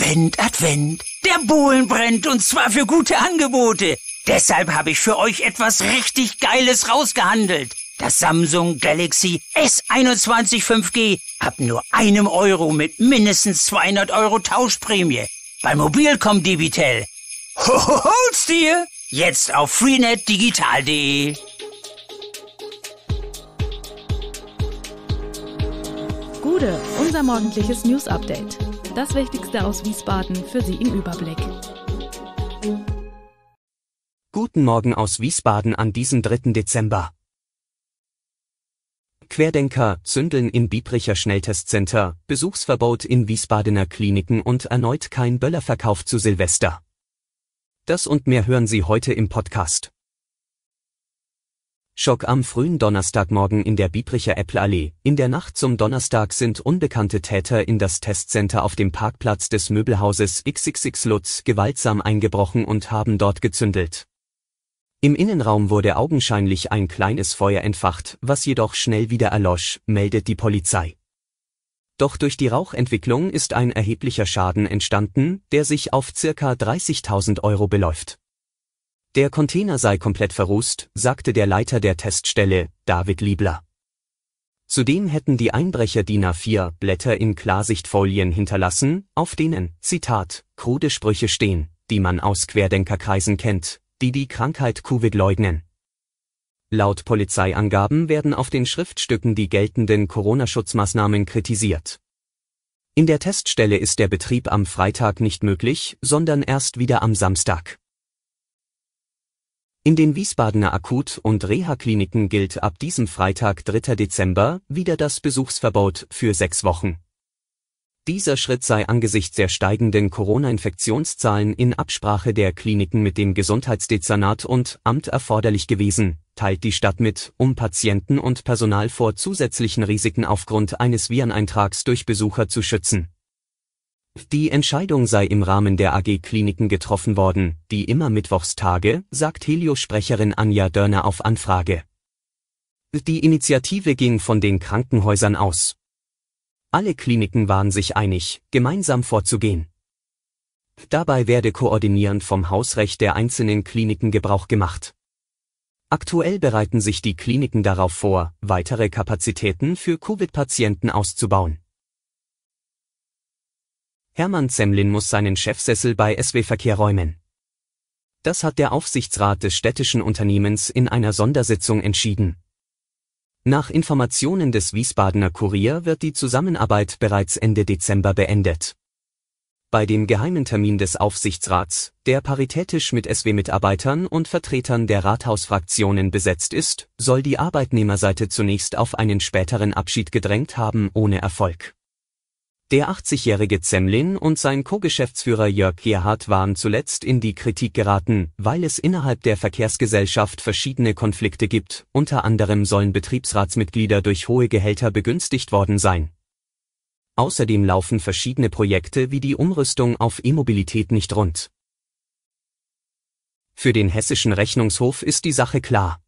Advent, Advent. Der Bohlen brennt und zwar für gute Angebote. Deshalb habe ich für euch etwas richtig Geiles rausgehandelt. Das Samsung Galaxy S21 5G ab nur einem Euro mit mindestens 200 Euro Tauschprämie. Bei Mobilcom Debitel. Ho, hol's dir! Jetzt auf freenetdigital.de. Gude, unser morgendliches News Update. Das Wichtigste aus Wiesbaden für Sie im Überblick. Guten Morgen aus Wiesbaden an diesem 3. Dezember. Querdenker zündeln im Biebricher Schnelltestcenter, Besuchsverbot in Wiesbadener Kliniken und erneut kein Böllerverkauf zu Silvester. Das und mehr hören Sie heute im Podcast. Schock am frühen Donnerstagmorgen in der Biebricher Äppelallee. In der Nacht zum Donnerstag sind unbekannte Täter in das Testcenter auf dem Parkplatz des Möbelhauses XXX Lutz gewaltsam eingebrochen und haben dort gezündelt. Im Innenraum wurde augenscheinlich ein kleines Feuer entfacht, was jedoch schnell wieder erlosch, meldet die Polizei. Doch durch die Rauchentwicklung ist ein erheblicher Schaden entstanden, der sich auf circa 30.000 Euro beläuft. Der Container sei komplett verrußt, sagte der Leiter der Teststelle, David Liebler. Zudem hätten die Einbrecher DIN A4 Blätter in Klarsichtfolien hinterlassen, auf denen, Zitat, krude Sprüche stehen, die man aus Querdenkerkreisen kennt, die die Krankheit Covid leugnen. Laut Polizeiangaben werden auf den Schriftstücken die geltenden Corona-Schutzmaßnahmen kritisiert. In der Teststelle ist der Betrieb am Freitag nicht möglich, sondern erst wieder am Samstag. In den Wiesbadener Akut- und Reha-Kliniken gilt ab diesem Freitag 3. Dezember wieder das Besuchsverbot für sechs Wochen. Dieser Schritt sei angesichts der steigenden Corona-Infektionszahlen in Absprache der Kliniken mit dem Gesundheitsdezernat und Amt erforderlich gewesen, teilt die Stadt mit, um Patienten und Personal vor zusätzlichen Risiken aufgrund eines Vireneintrags durch Besucher zu schützen die Entscheidung sei im Rahmen der AG Kliniken getroffen worden, die immer Mittwochstage, sagt Helio-Sprecherin Anja Dörner auf Anfrage. Die Initiative ging von den Krankenhäusern aus. Alle Kliniken waren sich einig, gemeinsam vorzugehen. Dabei werde koordinierend vom Hausrecht der einzelnen Kliniken Gebrauch gemacht. Aktuell bereiten sich die Kliniken darauf vor, weitere Kapazitäten für Covid-Patienten auszubauen. Hermann Zemlin muss seinen Chefsessel bei SW Verkehr räumen. Das hat der Aufsichtsrat des städtischen Unternehmens in einer Sondersitzung entschieden. Nach Informationen des Wiesbadener Kurier wird die Zusammenarbeit bereits Ende Dezember beendet. Bei dem geheimen Termin des Aufsichtsrats, der paritätisch mit SW-Mitarbeitern und Vertretern der Rathausfraktionen besetzt ist, soll die Arbeitnehmerseite zunächst auf einen späteren Abschied gedrängt haben ohne Erfolg. Der 80-jährige Zemlin und sein Co-Geschäftsführer Jörg Gerhardt waren zuletzt in die Kritik geraten, weil es innerhalb der Verkehrsgesellschaft verschiedene Konflikte gibt, unter anderem sollen Betriebsratsmitglieder durch hohe Gehälter begünstigt worden sein. Außerdem laufen verschiedene Projekte wie die Umrüstung auf E-Mobilität nicht rund. Für den hessischen Rechnungshof ist die Sache klar.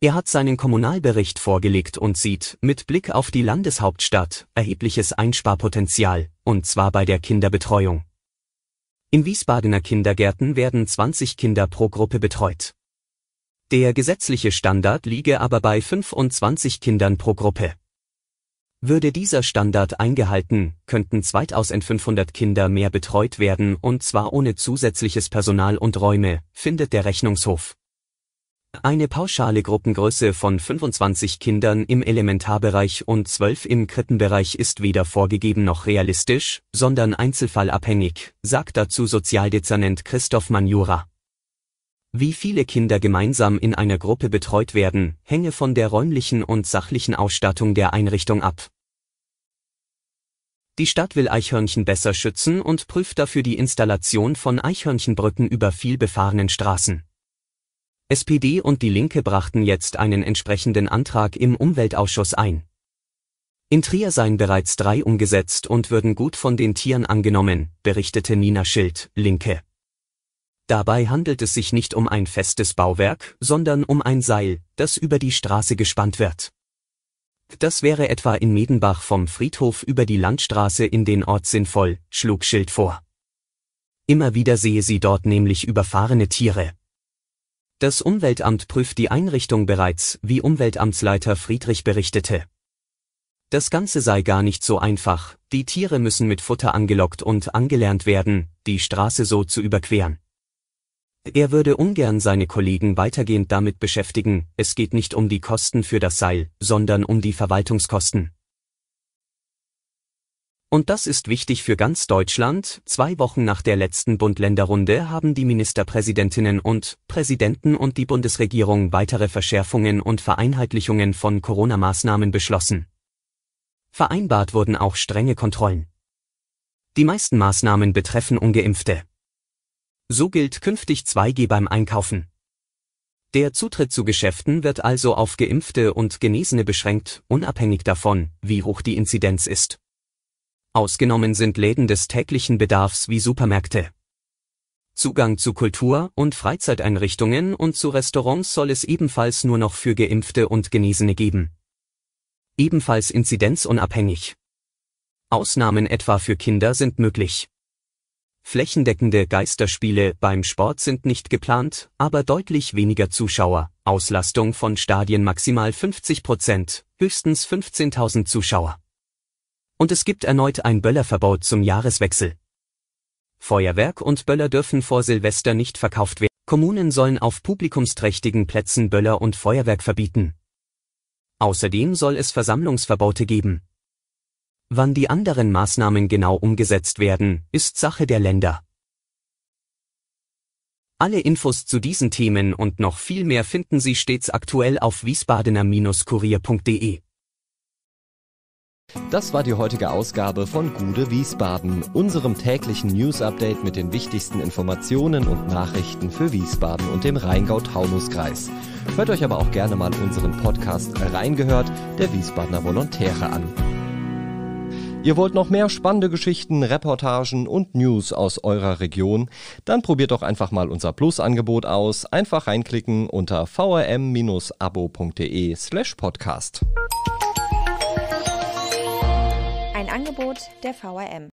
Er hat seinen Kommunalbericht vorgelegt und sieht, mit Blick auf die Landeshauptstadt, erhebliches Einsparpotenzial, und zwar bei der Kinderbetreuung. In Wiesbadener Kindergärten werden 20 Kinder pro Gruppe betreut. Der gesetzliche Standard liege aber bei 25 Kindern pro Gruppe. Würde dieser Standard eingehalten, könnten 2500 Kinder mehr betreut werden und zwar ohne zusätzliches Personal und Räume, findet der Rechnungshof. Eine pauschale Gruppengröße von 25 Kindern im Elementarbereich und 12 im Krippenbereich ist weder vorgegeben noch realistisch, sondern einzelfallabhängig, sagt dazu Sozialdezernent Christoph Manjura. Wie viele Kinder gemeinsam in einer Gruppe betreut werden, hänge von der räumlichen und sachlichen Ausstattung der Einrichtung ab. Die Stadt will Eichhörnchen besser schützen und prüft dafür die Installation von Eichhörnchenbrücken über viel befahrenen Straßen. SPD und Die Linke brachten jetzt einen entsprechenden Antrag im Umweltausschuss ein. In Trier seien bereits drei umgesetzt und würden gut von den Tieren angenommen, berichtete Nina Schild, Linke. Dabei handelt es sich nicht um ein festes Bauwerk, sondern um ein Seil, das über die Straße gespannt wird. Das wäre etwa in Medenbach vom Friedhof über die Landstraße in den Ort sinnvoll, schlug Schild vor. Immer wieder sehe sie dort nämlich überfahrene Tiere, das Umweltamt prüft die Einrichtung bereits, wie Umweltamtsleiter Friedrich berichtete. Das Ganze sei gar nicht so einfach, die Tiere müssen mit Futter angelockt und angelernt werden, die Straße so zu überqueren. Er würde ungern seine Kollegen weitergehend damit beschäftigen, es geht nicht um die Kosten für das Seil, sondern um die Verwaltungskosten. Und das ist wichtig für ganz Deutschland. Zwei Wochen nach der letzten Bund-Länder-Runde haben die Ministerpräsidentinnen und Präsidenten und die Bundesregierung weitere Verschärfungen und Vereinheitlichungen von Corona-Maßnahmen beschlossen. Vereinbart wurden auch strenge Kontrollen. Die meisten Maßnahmen betreffen ungeimpfte. So gilt künftig 2G beim Einkaufen. Der Zutritt zu Geschäften wird also auf geimpfte und Genesene beschränkt, unabhängig davon, wie hoch die Inzidenz ist. Ausgenommen sind Läden des täglichen Bedarfs wie Supermärkte. Zugang zu Kultur- und Freizeiteinrichtungen und zu Restaurants soll es ebenfalls nur noch für Geimpfte und Genesene geben. Ebenfalls inzidenzunabhängig. Ausnahmen etwa für Kinder sind möglich. Flächendeckende Geisterspiele beim Sport sind nicht geplant, aber deutlich weniger Zuschauer, Auslastung von Stadien maximal 50 Prozent, höchstens 15.000 Zuschauer. Und es gibt erneut ein Böllerverbot zum Jahreswechsel. Feuerwerk und Böller dürfen vor Silvester nicht verkauft werden. Kommunen sollen auf publikumsträchtigen Plätzen Böller und Feuerwerk verbieten. Außerdem soll es Versammlungsverbote geben. Wann die anderen Maßnahmen genau umgesetzt werden, ist Sache der Länder. Alle Infos zu diesen Themen und noch viel mehr finden Sie stets aktuell auf wiesbadener-kurier.de. Das war die heutige Ausgabe von Gude Wiesbaden, unserem täglichen News-Update mit den wichtigsten Informationen und Nachrichten für Wiesbaden und dem Rheingau-Taunus-Kreis. Hört euch aber auch gerne mal unseren Podcast Reingehört der Wiesbadener Volontäre an. Ihr wollt noch mehr spannende Geschichten, Reportagen und News aus eurer Region? Dann probiert doch einfach mal unser Plus-Angebot aus. Einfach reinklicken unter vrm-abo.de slash podcast. Angebot der VRM.